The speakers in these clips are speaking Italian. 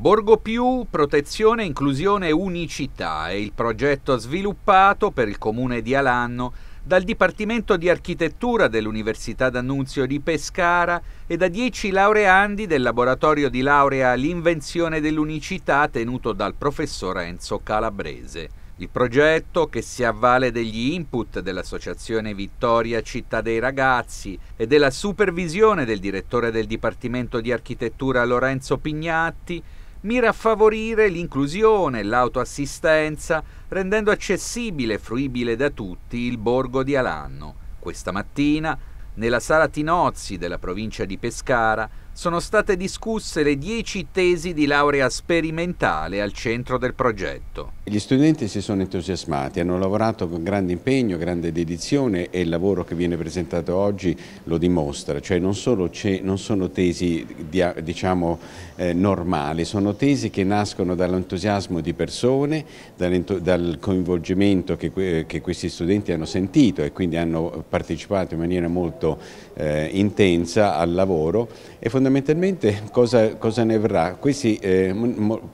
Borgo Più, protezione, inclusione e unicità è il progetto sviluppato per il comune di Alanno dal Dipartimento di Architettura dell'Università d'Annunzio di Pescara e da dieci laureandi del laboratorio di laurea L'invenzione dell'unicità tenuto dal professor Enzo Calabrese. Il progetto, che si avvale degli input dell'Associazione Vittoria Città dei Ragazzi e della supervisione del direttore del Dipartimento di Architettura Lorenzo Pignatti, mira a favorire l'inclusione, e l'autoassistenza, rendendo accessibile e fruibile da tutti il borgo di Alanno. Questa mattina, nella sala Tinozzi della provincia di Pescara, sono state discusse le 10 tesi di laurea sperimentale al centro del progetto. Gli studenti si sono entusiasmati, hanno lavorato con grande impegno, grande dedizione e il lavoro che viene presentato oggi lo dimostra, cioè non, non sono tesi diciamo, eh, normali, sono tesi che nascono dall'entusiasmo di persone, dal coinvolgimento che, que che, questi studenti hanno sentito e quindi hanno partecipato in maniera molto eh, intensa al lavoro e fondamentalmente fondamentalmente cosa, cosa ne verrà? Questi, eh,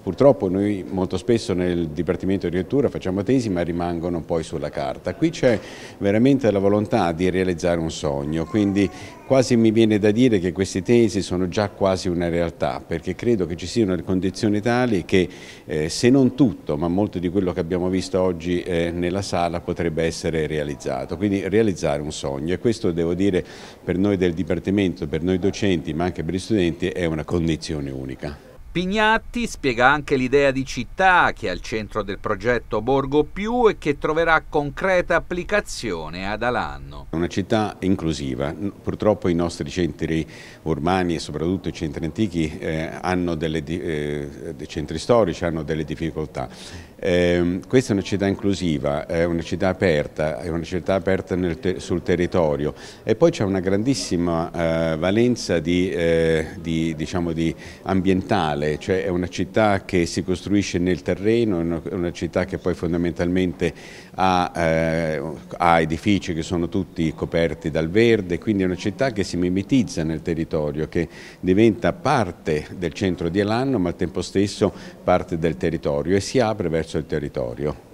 purtroppo noi molto spesso nel Dipartimento di Lettura facciamo tesi ma rimangono poi sulla carta. Qui c'è veramente la volontà di realizzare un sogno, quindi Quasi mi viene da dire che queste tesi sono già quasi una realtà, perché credo che ci siano le condizioni tali che eh, se non tutto, ma molto di quello che abbiamo visto oggi eh, nella sala potrebbe essere realizzato. Quindi realizzare un sogno e questo devo dire per noi del Dipartimento, per noi docenti, ma anche per gli studenti è una condizione unica. Pignatti spiega anche l'idea di città che è al centro del progetto Borgo Più e che troverà concreta applicazione ad Alanno. Una città inclusiva, purtroppo i nostri centri urbani e soprattutto i centri antichi eh, hanno delle, eh, centri storici hanno delle difficoltà eh, questa è una città inclusiva, è una città aperta, è una città aperta te sul territorio e poi c'è una grandissima eh, valenza di, eh, di, diciamo di ambientale, cioè è una città che si costruisce nel terreno, è una, una città che poi fondamentalmente ha, eh, ha, edifici che sono tutti coperti dal verde, quindi è una città che si mimetizza nel territorio, che diventa parte del centro di Elanno ma al tempo stesso parte del territorio e si apre verso il territorio.